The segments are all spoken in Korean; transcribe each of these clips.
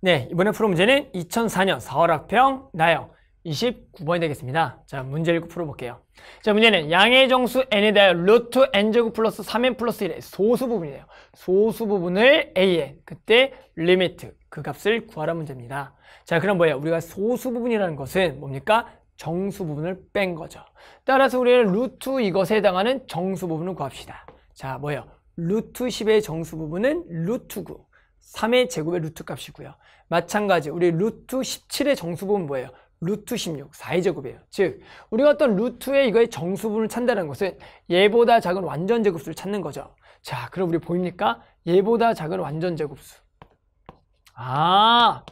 네, 이번에 풀어 문제는 2004년 4월 학평 나영 29번이 되겠습니다. 자, 문제 읽고 풀어볼게요. 자, 문제는 양의 정수 n에 대하여 루트 n 제곱 플러스 3n 플러스 1의 소수 부분이에요. 소수 부분을 a에 그때 리미트 그 값을 구하라 문제입니다. 자, 그럼 뭐예요? 우리가 소수 부분이라는 것은 뭡니까? 정수 부분을 뺀 거죠. 따라서 우리는 루트 이것에 해당하는 정수 부분을 구합시다. 자, 뭐예요? 루트 10의 정수 부분은 루트 9. 3의 제곱의 루트 값이고요. 마찬가지 우리 루트 17의 정수분은 뭐예요? 루트 16, 4의 제곱이에요. 즉 우리가 어떤 루트의 이거의 정수분을 찾다는 것은 얘보다 작은 완전 제곱수를 찾는 거죠. 자, 그럼 우리 보입니까? 얘보다 작은 완전 제곱수. 아,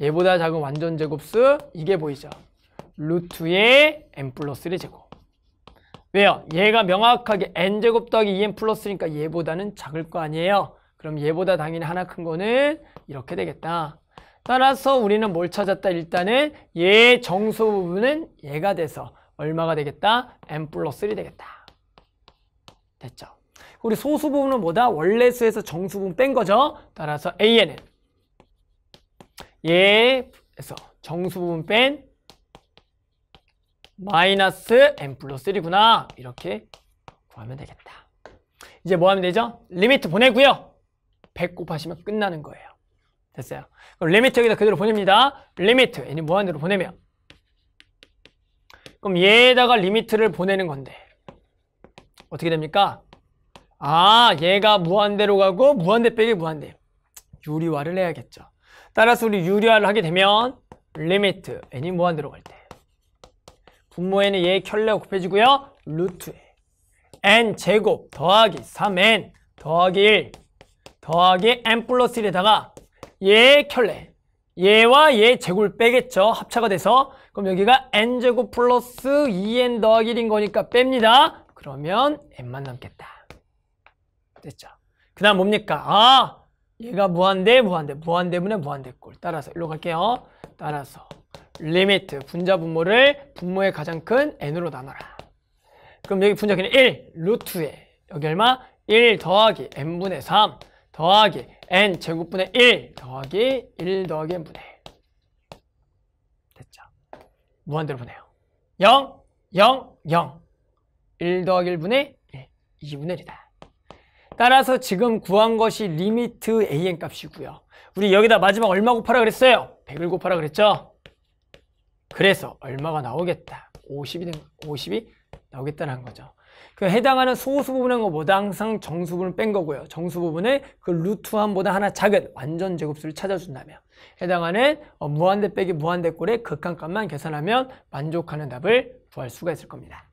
얘보다 작은 완전 제곱수 이게 보이죠. 루트의 n 플러스 1의 제곱. 왜요? 얘가 명확하게 n제곱 더하기 2n e 플러스니까 얘보다는 작을 거 아니에요. 그럼 얘보다 당연히 하나 큰 거는 이렇게 되겠다. 따라서 우리는 뭘 찾았다? 일단은 얘 정수 부분은 얘가 돼서 얼마가 되겠다? n 플러스 1이 되겠다. 됐죠? 우리 소수 부분은 뭐다? 원래 수에서 정수 부분 뺀 거죠? 따라서 a는 얘에서 정수 부분 뺀 마이너스 n 플러스 1이구나. 이렇게 구하면 되겠다. 이제 뭐 하면 되죠? 리미트 보내고요. 100 곱하시면 끝나는 거예요. 됐어요. 그럼 리미트 여기다 그대로 보냅니다. 리미트 얘는 무한대로 보내면 그럼 얘에다가 리미트를 보내는 건데 어떻게 됩니까? 아 얘가 무한대로 가고 무한대 빼기 무한대 유리화를 해야겠죠. 따라서 우리 유리화를 하게 되면 리미트 n이 무한대로 갈 때 분모에는 얘 켤레가 곱해지고요. 루트 n 제곱 더하기 3n 더하기 1 더하기 n 플러스 1에다가 얘 켤레 얘와 얘 제곱을 빼겠죠. 합차가 돼서. 그럼 여기가 n제곱 플러스 2n 더하기 1인 거니까 뺍니다. 그러면 n만 남겠다. 됐죠. 그 다음 뭡니까? 아, 얘가 무한대, 무한대, 무한대분의 무한대꼴. 따라서 일로 갈게요. 따라서 리미트, 분자 분모를 분모의 가장 큰 n으로 나눠라. 그럼 여기 분자 그냥 1, 루트에 여기 얼마? 1 더하기 n분의 3. 더하기 n 제곱분의 1 더하기 1 더하기 n분의 1 됐죠? 무한대로 보내요 0, 0, 0 1 더하기 1분의 1 예, 2분의 1이다 따라서 지금 구한 것이 리미트 an 값이고요 우리 여기다 마지막 얼마 곱하라 그랬어요? 100을 곱하라 그랬죠? 그래서 얼마가 나오겠다 50이, 된, 50이 나오겠다는 거죠 그 해당하는 소수 부분의 것보다 뭐 항상 정수분을 뺀 거고요. 정수 부분의 그 루트 한보다 하나 작은 완전 제곱수를 찾아준다면 해당하는 어, 무한대 빼기 무한대꼴의 극한값만 계산하면 만족하는 답을 구할 수가 있을 겁니다.